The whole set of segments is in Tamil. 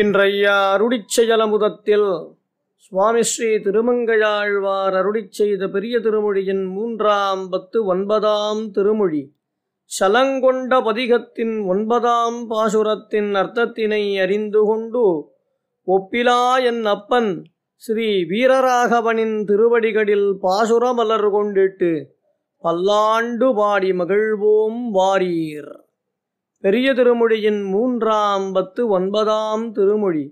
இன்றைய அருடிச்செயலமுதத்தில் சுவாமி ஸ்ரீ திருமங்கையாழ்வார் அருளி செய்த பெரிய திருமொழியின் மூன்றாம் பத்து ஒன்பதாம் திருமொழி சலங்கொண்ட பதிகத்தின் ஒன்பதாம் பாசுரத்தின் அர்த்தத்தினை அறிந்து கொண்டு ஒப்பிலா என் அப்பன் ஸ்ரீ வீரராகவனின் திருவடிகளில் பாசுரமலர் கொண்டிட்டு பல்லாண்டு பாடி மகிழ்வோம் வாரீர் பெரிய திருமொழியின் மூன்றாம் பத்து ஒன்பதாம் திருமொழி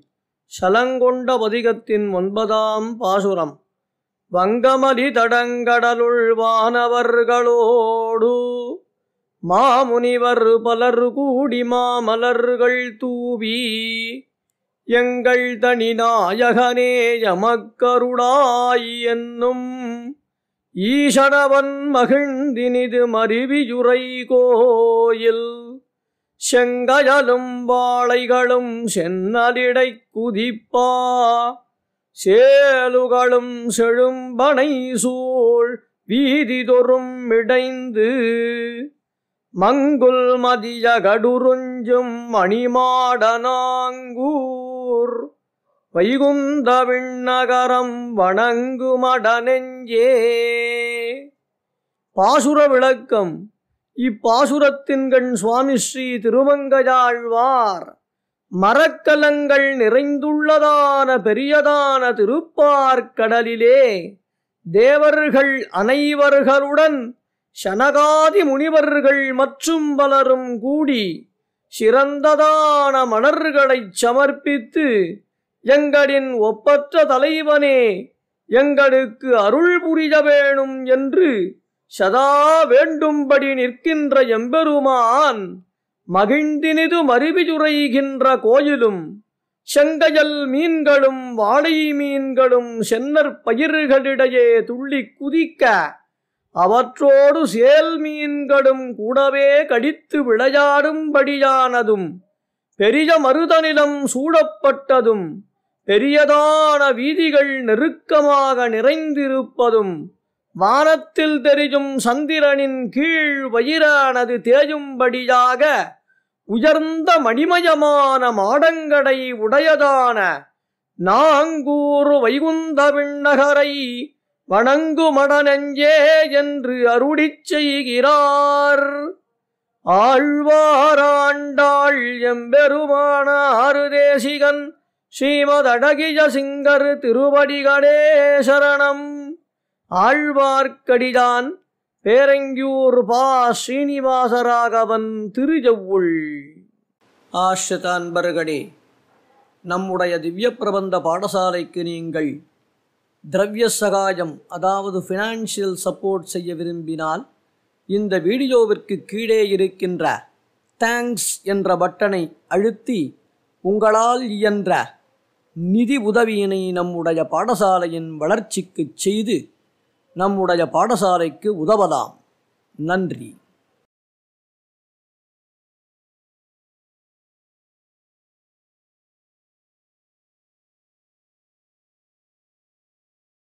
சலங்கொண்ட பதிகத்தின் ஒன்பதாம் பாசுரம் வங்கமலி தடங்கடலுள் வானவர்களோடு மாமுனிவர் பலர் கூடி மாமலர்கள் தூவி எங்கள் தனி நாயகனே யமக்கருடாய் என்னும் ஈசனவன் மகிழ்ந்தினிது மருவியுரை கோயில் செங்கயலும் வாழைகளும் சென்னலிடை குதிப்பா சேலுகளும் செழும்பனை சூழ் வீதி வீதிதொறும் இடைந்து மங்குல் மதிய கடுருஞ்சும் மணிமாடனாங்கூர் வைகுந்த விண்ணகரம் வணங்குமடனெஞ்சே பாசுர விளக்கம் இப்பாசுரத்தின்கண் சுவாமி ஸ்ரீ திருமங்கஜாழ்வார் மரக்கலங்கள் நிறைந்துள்ளதான பெரியதான திருப்பார்க்கடலிலே தேவர்கள் அனைவர்களுடன் சனகாதி முனிவர்கள் மற்றும் பலரும் கூடி சிறந்ததான மணர்களைச் சமர்ப்பித்து எங்களின் ஒப்பற்ற தலைவனே எங்களுக்கு அருள் புரிய வேணும் என்று சதா வேண்டும்படி நிற்கின்ற எம்பெருமான் மகிழ்ந்தினிது மருவியுரைகின்ற கோயிலும் செங்கையல் மீன்களும் வாடை மீன்களும் சென்னற் பயிர்களிடையே துள்ளி குதிக்க அவற்றோடு சேல் மீன்களும் கூடவே கடித்து விளையாடும்படியானதும் பெரிய மருதநிலம் சூடப்பட்டதும் பெரியதான வீதிகள் நெருக்கமாக நிறைந்திருப்பதும் வானத்தில் தெரியும் சந்திரனின் கீழ் வயிறானது தேயும்படியாக உயர்ந்த மணிமயமான மாடங்கடை உடையதான நாங்கூறு வைகுந்த விண்ணகரை வணங்குமடனெஞ்சே என்று அருடி செய்கிறார் ஆழ்வாராண்டாள் எம்பெருமானாறு தேசிகன் ஸ்ரீமதடகிய சிங்கர் திருவடிகளே சரணம் ஆழ்வார்க்கடிதான் பேரங்கியூர் பா ஸ்ரீனிவாசராகவன் திருஜவுள் ஆஷிதான்பர்களே நம்முடைய திவ்ய பிரபந்த பாடசாலைக்கு நீங்கள் திரவிய சகாயம் அதாவது ஃபினான்ஷியல் சப்போர்ட் செய்ய விரும்பினால் இந்த வீடியோவிற்கு கீழே இருக்கின்ற தேங்க்ஸ் என்ற பட்டனை அழுத்தி உங்களால் இயன்ற நிதி உதவியினை நம்முடைய பாடசாலையின் வளர்ச்சிக்கு செய்து நம்முடைய பாடசாலைக்கு உதவலாம் நன்றி